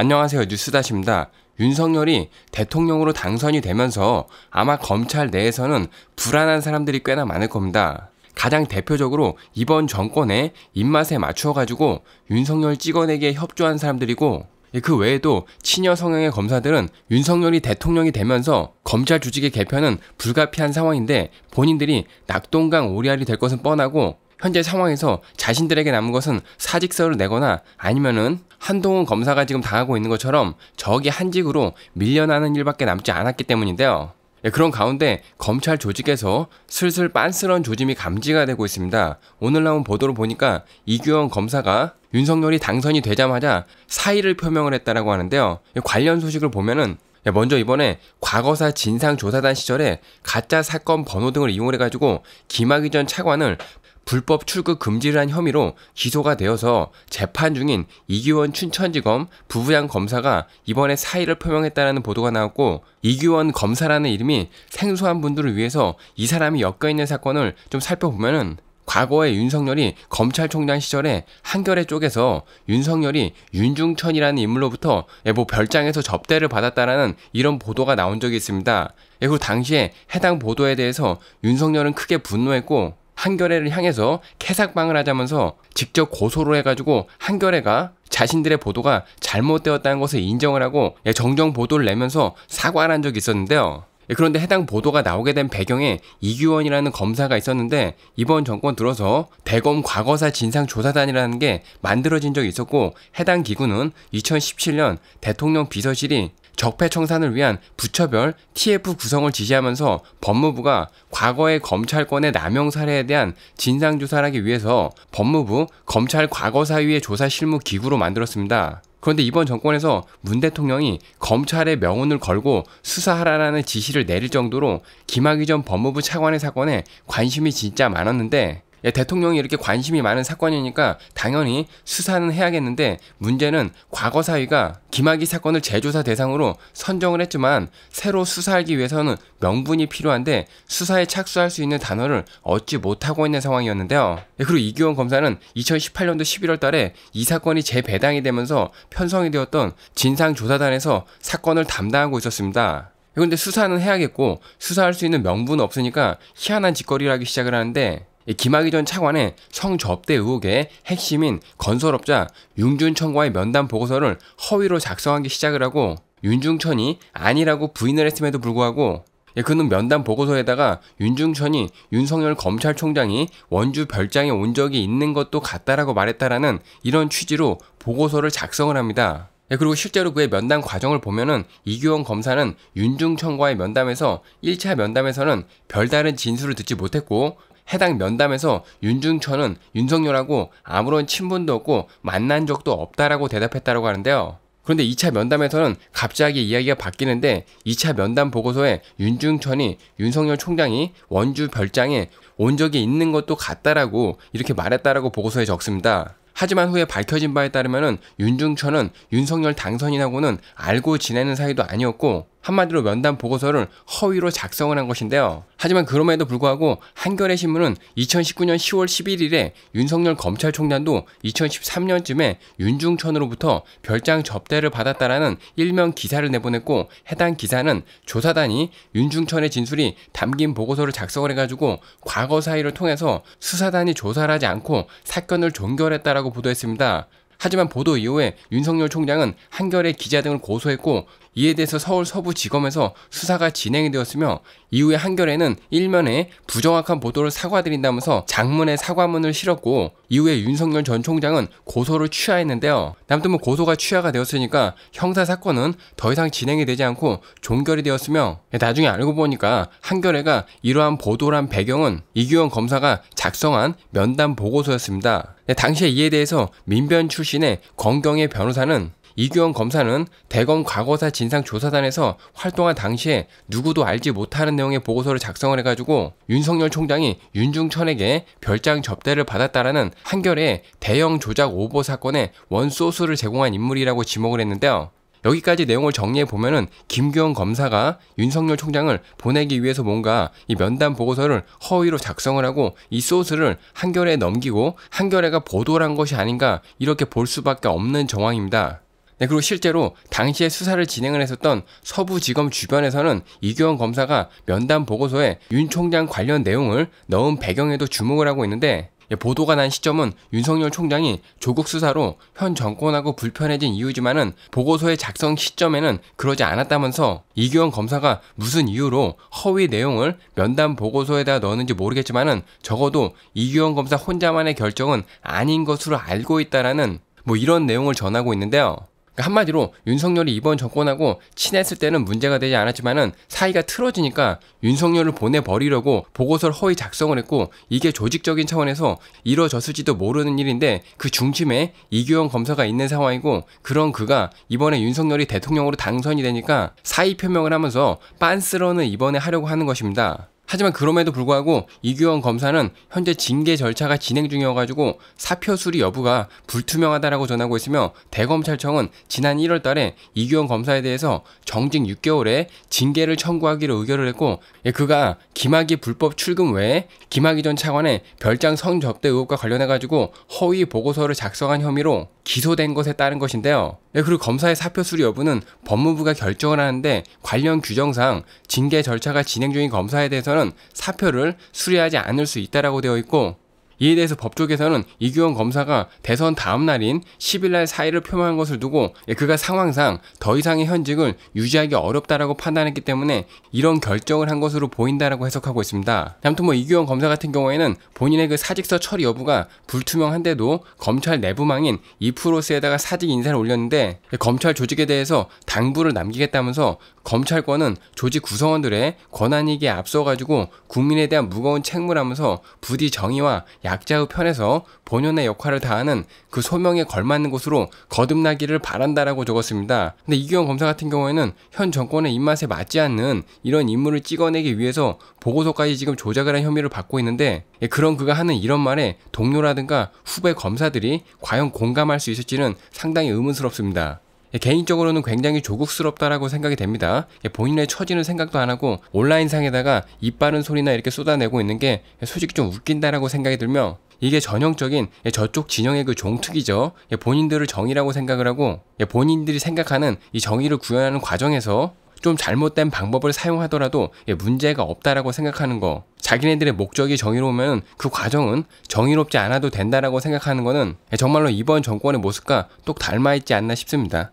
안녕하세요. 뉴스다십니다. 윤석열이 대통령으로 당선이 되면서 아마 검찰 내에서는 불안한 사람들이 꽤나 많을 겁니다. 가장 대표적으로 이번 정권의 입맛에 맞추어가지고 윤석열 찍어내기에 협조한 사람들이고 예, 그 외에도 친여 성향의 검사들은 윤석열이 대통령이 되면서 검찰 조직의 개편은 불가피한 상황인데 본인들이 낙동강 오리알이 될 것은 뻔하고 현재 상황에서 자신들에게 남은 것은 사직서를 내거나 아니면은 한동훈 검사가 지금 당하고 있는 것처럼 적이 한직으로 밀려나는 일밖에 남지 않았기 때문인데요. 예, 그런 가운데 검찰 조직에서 슬슬 빤스런 조짐이 감지가 되고 있습니다. 오늘 나온 보도를 보니까 이규영 검사가 윤석열이 당선이 되자마자 사의를 표명을 했다라고 하는데요. 예, 관련 소식을 보면은 예, 먼저 이번에 과거사 진상조사단 시절에 가짜 사건 번호 등을 이용해가지고 김학의 전 차관을 불법 출국 금지를 한 혐의로 기소가 되어서 재판 중인 이규원 춘천지검 부부장 검사가 이번에 사의를 표명했다는 보도가 나왔고 이규원 검사라는 이름이 생소한 분들을 위해서 이 사람이 엮여 있는 사건을 좀 살펴보면은 과거에 윤석열이 검찰총장 시절에 한겨레 쪽에서 윤석열이 윤중천이라는 인물로부터 뭐 별장에서 접대를 받았다라는 이런 보도가 나온 적이 있습니다. 그리고 당시에 해당 보도에 대해서 윤석열은 크게 분노했고 한겨레를 향해서 캐삭방을 하자면서 직접 고소를 해가지고 한겨레가 자신들의 보도가 잘못되었다는 것을 인정을 하고 예, 정정 보도를 내면서 사과를 한 적이 있었는데요. 예, 그런데 해당 보도가 나오게 된 배경에 이규원이라는 검사가 있었는데 이번 정권 들어서 대검 과거사 진상조사단이라는 게 만들어진 적이 있었고 해당 기구는 2017년 대통령 비서실이 적폐 청산을 위한 부처별 TF 구성을 지시하면서 법무부가 과거의 검찰권의 남용 사례에 대한 진상 조사를 하기 위해서 법무부 검찰 과거사위의 조사 실무 기구로 만들었습니다. 그런데 이번 정권에서 문 대통령이 검찰의 명운을 걸고 수사하라라는 지시를 내릴 정도로 김학의 전 법무부 차관의 사건에 관심이 진짜 많았는데 예, 대통령이 이렇게 관심이 많은 사건이니까 당연히 수사는 해야겠는데 문제는 과거 사위가 김학의 사건을 재조사 대상으로 선정을 했지만 새로 수사하기 위해서는 명분이 필요한데 수사에 착수할 수 있는 단어를 얻지 못하고 있는 상황이었는데요. 예, 그리고 이규원 검사는 2018년도 11월 달에 이 사건이 재배당이 되면서 편성이 되었던 진상조사단에서 사건을 담당하고 있었습니다. 그런데 예, 수사는 해야겠고 수사할 수 있는 명분 은 없으니까 희한한 짓거리를 하기 시작을 하는데 예, 김학의 전 차관의 성접대 의혹의 핵심인 건설업자 윤준천과의 면담 보고서를 허위로 작성하기 시작을 하고 윤중천이 아니라고 부인을 했음에도 불구하고 예, 그는 면담 보고서에다가 윤중천이 윤석열 검찰총장이 원주 별장에 온 적이 있는 것도 같다라고 말했다라는 이런 취지로 보고서를 작성을 합니다. 예, 그리고 실제로 그의 면담 과정을 보면은 이규원 검사는 윤중천과의 면담에서 1차 면담에서는 별다른 진술을 듣지 못했고 해당 면담에서 윤중천은 윤석열하고 아무런 친분도 없고 만난 적도 없다라고 대답했다고 하는데요. 그런데 2차 면담에서는 갑자기 이야기가 바뀌는데 2차 면담 보고서에 윤중천이 윤석열 총장이 원주 별장에 온 적이 있는 것도 같다라고 이렇게 말했다라고 보고서에 적습니다. 하지만 후에 밝혀진 바에 따르면 윤중천은 윤석열 당선인하고는 알고 지내는 사이도 아니었고 한마디로 면담 보고서를 허위로 작성을 한 것인데요. 하지만 그럼에도 불구하고 한겨레 신문은 2019년 10월 11일에 윤석열 검찰총장도 2013년쯤에 윤중천으로부터 별장 접대를 받았다라는 일명 기사를 내보냈고 해당 기사는 조사단이 윤중천의 진술이 담긴 보고서를 작성을 해가지고 과거 사이를 통해서 수사단이 조사를 하지 않고 사건을 종결했다라고 보도했습니다. 하지만 보도 이후에 윤석열 총장은 한겨레 기자 등을 고소했고 이에 대해서 서울 서부지검에서 수사가 진행이 되었으며 이후에 한겨레는 일면에 부정확한 보도를 사과드린다면서 장문의 사과문을 실었고 이후에 윤석열 전 총장은 고소를 취하했는데요. 남편튼뭐 고소가 취하가 되었으니까 형사 사건은 더 이상 진행이 되지 않고 종결이 되었으며 나중에 알고 보니까 한겨레가 이러한 보도란 배경은 이규원 검사가 작성한 면담 보고서였습니다. 당시에 이에 대해서 민변 출신의 건경의 변호사는 이규영 검사는 대검 과거사 진상조사단에서 활동한 당시에 누구도 알지 못하는 내용의 보고서를 작성을 해가지고 윤석열 총장이 윤중천에게 별장 접대를 받았다라는 한결의 대형 조작 오보 사건의 원소스를 제공한 인물이라고 지목을 했는데요. 여기까지 내용을 정리해 보면은 김규현 검사가 윤석열 총장을 보내기 위해서 뭔가 이 면담 보고서를 허위로 작성을 하고 이 소스를 한결에 넘기고 한결에가 보도를 한 것이 아닌가 이렇게 볼 수밖에 없는 정황입니다. 네, 그리고 실제로 당시에 수사를 진행을 했었던 서부지검 주변에서는 이규원 검사가 면담 보고서에 윤 총장 관련 내용을 넣은 배경에도 주목을 하고 있는데 예, 보도가 난 시점은 윤석열 총장이 조국 수사로 현 정권하고 불편해진 이유지만은 보고서의 작성 시점에는 그러지 않았다면서 이규원 검사가 무슨 이유로 허위 내용을 면담 보고서에다 넣었는지 모르겠지만은 적어도 이규원 검사 혼자만의 결정은 아닌 것으로 알고 있다라는 뭐 이런 내용을 전하고 있는데요. 그러니까 한마디로 윤석열이 이번 정권하고 친했을 때는 문제가 되지 않았지만은 사이가 틀어지니까 윤석열을 보내버리려고 보고서를 허위 작성을 했고 이게 조직적인 차원에서 이루어졌을지도 모르는 일인데 그 중심에 이규영 검사가 있는 상황이고 그런 그가 이번에 윤석열이 대통령으로 당선이 되니까 사의 표명을 하면서 빤스러는 이번에 하려고 하는 것입니다. 하지만 그럼에도 불구하고 이규원 검사는 현재 징계 절차가 진행 중이어가지고 사표 수리 여부가 불투명하다라고 전하고 있으며 대검찰청은 지난 1월 달에 이규원 검사에 대해서 정직 6개월에 징계를 청구하기로 의결을 했고 예, 그가 김학의 불법 출금 외에 김학의 전 차관의 별장 성접대 의혹과 관련해가지고 허위 보고서를 작성한 혐의로 기소된 것에 따른 것인데요. 네, 그리고 검사의 사표 수리 여부는 법무부가 결정을 하는데 관련 규정상 징계 절차가 진행 중인 검사에 대해서는 사표를 수리하지 않을 수 있다라고 되어 있고 이에 대해서 법조계에서는 이규원 검사가 대선 다음 날인 10일 날 사의를 표명한 것을 두고 예, 그가 상황상 더 이상의 현직을 유지하기 어렵다라고 판단했기 때문에 이런 결정을 한 것으로 보인다라고 해석하고 있습니다. 아무튼 뭐 이규원 검사 같은 경우에는 본인의 그 사직서 처리 여부가 불투명한데도 검찰 내부망인 이프로스에다가 사직 인사를 올렸는데 예, 검찰 조직에 대해서 당부를 남기겠다면서 검찰권은 조직 구성원들의 권한이기에 앞서가지고 국민에 대한 무거운 책무라면서 부디 정의와 약자의 편에서 본연의 역할을 다하는 그 소명에 걸맞는 곳으로 거듭나기를 바란다라고 적었습니다. 근데 이규영 검사 같은 경우에는 현 정권의 입맛에 맞지 않는 이런 인물을 찍어내기 위해서 보고서까지 지금 조작을 한 혐의를 받고 있는데 예, 그런 그가 하는 이런 말에 동료라든가 후배 검사들이 과연 공감할 수 있을지는 상당히 의문스럽습니다. 개인적으로는 굉장히 조국스럽다라고 생각이 됩니다. 본인의 처지는 생각도 안 하고 온라인상에다가 이빠른 소리나 이렇게 쏟아내고 있는 게 솔직히 좀 웃긴다라고 생각이 들며 이게 전형적인 저쪽 진영의 그 종특이죠. 본인들을 정의라고 생각을 하고 본인들이 생각하는 이 정의를 구현하는 과정에서 좀 잘못된 방법을 사용하더라도 문제가 없다라고 생각하는 거 자기네들의 목적이 정의로우면 그 과정은 정의롭지 않아도 된다라고 생각하는 거는 정말로 이번 정권의 모습과 똑 닮아있지 않나 싶습니다.